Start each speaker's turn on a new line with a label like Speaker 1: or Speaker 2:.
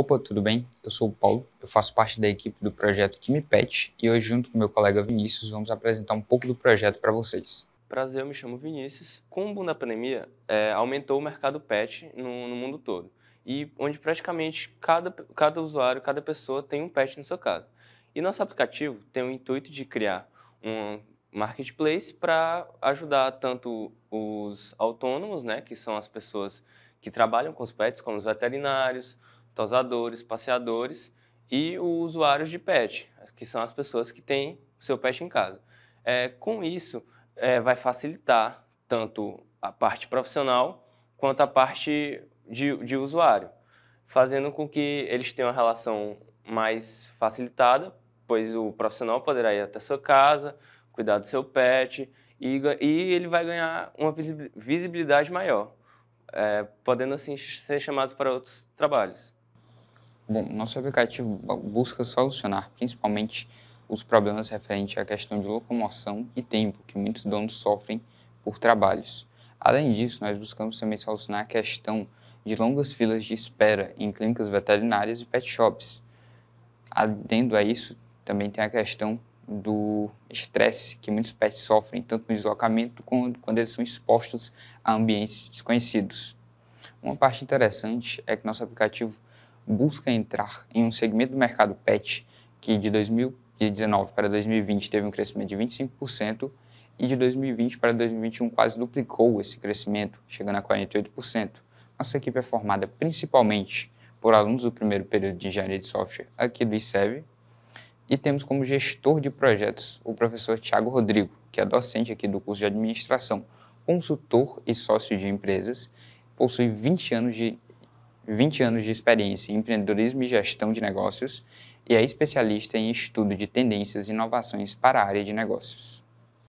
Speaker 1: Opa, tudo bem? Eu sou o Paulo, eu faço parte da equipe do projeto KimiPet e hoje, junto com meu colega Vinícius, vamos apresentar um pouco do projeto para vocês.
Speaker 2: Prazer, eu me chamo Vinícius. Com o boom da pandemia, é, aumentou o mercado pet no, no mundo todo e onde praticamente cada, cada usuário, cada pessoa tem um pet na sua casa. E nosso aplicativo tem o intuito de criar um marketplace para ajudar tanto os autônomos, né, que são as pessoas que trabalham com os pets, como os veterinários, tosadores, passeadores e os usuários de pet, que são as pessoas que têm o seu pet em casa. É, com isso, é, vai facilitar tanto a parte profissional quanto a parte de, de usuário, fazendo com que eles tenham uma relação mais facilitada, pois o profissional poderá ir até sua casa, cuidar do seu pet e, e ele vai ganhar uma visibilidade maior, é, podendo assim ser chamado para outros trabalhos.
Speaker 1: Bom, nosso aplicativo busca solucionar principalmente os problemas referentes à questão de locomoção e tempo que muitos donos sofrem por trabalhos. Além disso, nós buscamos também solucionar a questão de longas filas de espera em clínicas veterinárias e pet shops. Adendo a isso, também tem a questão do estresse que muitos pets sofrem, tanto no deslocamento quanto quando eles são expostos a ambientes desconhecidos. Uma parte interessante é que nosso aplicativo busca entrar em um segmento do mercado pet que de 2019 para 2020 teve um crescimento de 25% e de 2020 para 2021 quase duplicou esse crescimento, chegando a 48%. Nossa equipe é formada principalmente por alunos do primeiro período de engenharia de software aqui do ICEV e temos como gestor de projetos o professor Tiago Rodrigo, que é docente aqui do curso de administração, consultor e sócio de empresas, possui 20 anos de 20 anos de experiência em empreendedorismo e gestão de negócios e é especialista em estudo de tendências e inovações para a área de negócios.